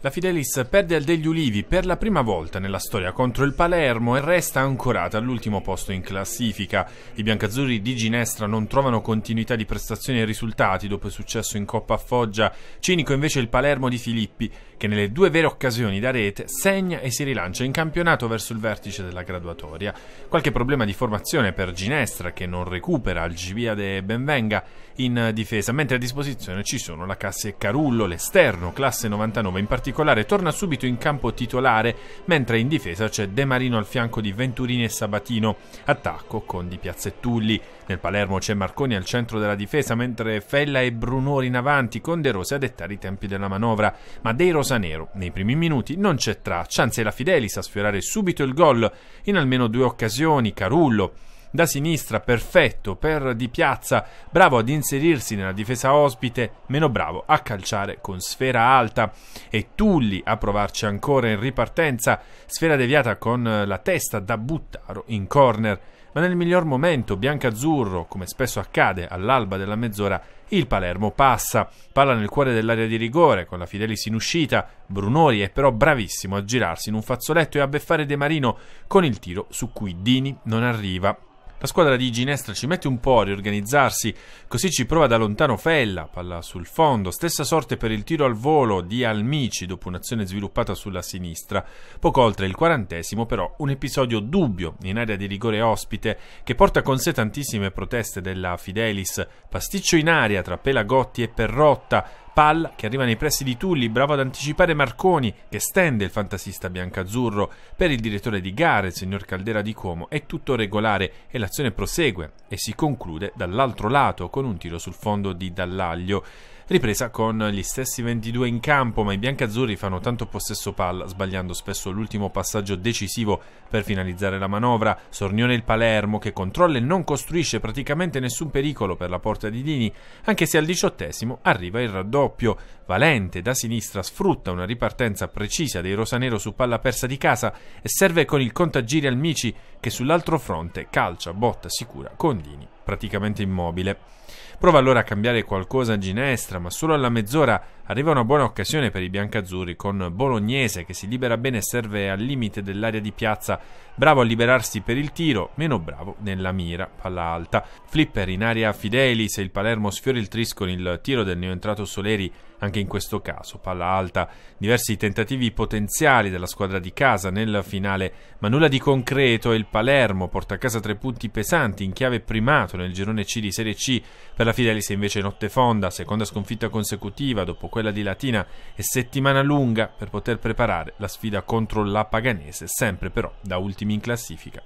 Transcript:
La Fidelis perde al degli Ulivi per la prima volta nella storia contro il Palermo e resta ancorata all'ultimo posto in classifica. I biancazzurri di Ginestra non trovano continuità di prestazioni e risultati dopo il successo in Coppa a Foggia. Cinico invece il Palermo di Filippi, che nelle due vere occasioni da rete segna e si rilancia in campionato verso il vertice della graduatoria. Qualche problema di formazione per Ginestra che non recupera Algibiade e Benvenga in difesa, mentre a disposizione ci sono la Cassi e Carullo, l'esterno, classe 99 in particolare particolare torna subito in campo titolare, mentre in difesa c'è De Marino al fianco di Venturini e Sabatino, attacco con Di Piazzettulli. Nel Palermo c'è Marconi al centro della difesa, mentre Fella e Brunori in avanti, con De Rose a dettare i tempi della manovra. Ma dei Rosanero, nei primi minuti, non c'è traccia, anzi la Fidelis a sfiorare subito il gol, in almeno due occasioni, Carullo da sinistra, perfetto per Di Piazza, bravo ad inserirsi nella difesa ospite, meno bravo a calciare con sfera alta e Tulli a provarci ancora in ripartenza, sfera deviata con la testa da Buttaro in corner, ma nel miglior momento biancazzurro, come spesso accade all'alba della mezz'ora, il Palermo passa. Palla nel cuore dell'area di rigore, con la Fidelis in uscita. Brunori è però bravissimo a girarsi in un fazzoletto e a beffare De Marino con il tiro su cui Dini non arriva. La squadra di Ginestra ci mette un po' a riorganizzarsi, così ci prova da lontano Fella, palla sul fondo, stessa sorte per il tiro al volo di Almici dopo un'azione sviluppata sulla sinistra. Poco oltre il quarantesimo però un episodio dubbio in area di rigore ospite che porta con sé tantissime proteste della Fidelis, pasticcio in aria tra Pelagotti e Perrotta, palla che arriva nei pressi di Tulli, bravo ad anticipare Marconi, che stende il fantasista biancazzurro. Per il direttore di gara, il signor Caldera di Como, è tutto regolare e l'azione prosegue e si conclude dall'altro lato con un tiro sul fondo di Dallaglio. Ripresa con gli stessi 22 in campo, ma i biancazzurri fanno tanto possesso palla, sbagliando spesso l'ultimo passaggio decisivo per finalizzare la manovra. Sornione il Palermo che controlla e non costruisce praticamente nessun pericolo per la porta di Dini, anche se al diciottesimo arriva il raddoppio doppio, Valente da sinistra sfrutta una ripartenza precisa dei rosanero su palla persa di casa e serve con il contagiri al Mici che sull'altro fronte calcia botta sicura Condini, praticamente immobile. Prova allora a cambiare qualcosa a ginestra, ma solo alla mezz'ora arriva una buona occasione per i biancazzurri con Bolognese che si libera bene e serve al limite dell'area di piazza, bravo a liberarsi per il tiro, meno bravo nella mira, palla alta. Flipper in area Fidelis e il Palermo sfiora il trisco il tiro del neoentrato Soleri anche in questo caso, palla alta, diversi tentativi potenziali della squadra di casa nel finale, ma nulla di concreto il Palermo porta a casa tre punti pesanti in chiave primato nel girone C di Serie C. Per la Fidelis invece notte fonda, seconda sconfitta consecutiva dopo quella di Latina e settimana lunga per poter preparare la sfida contro la Paganese, sempre però da ultimi in classifica.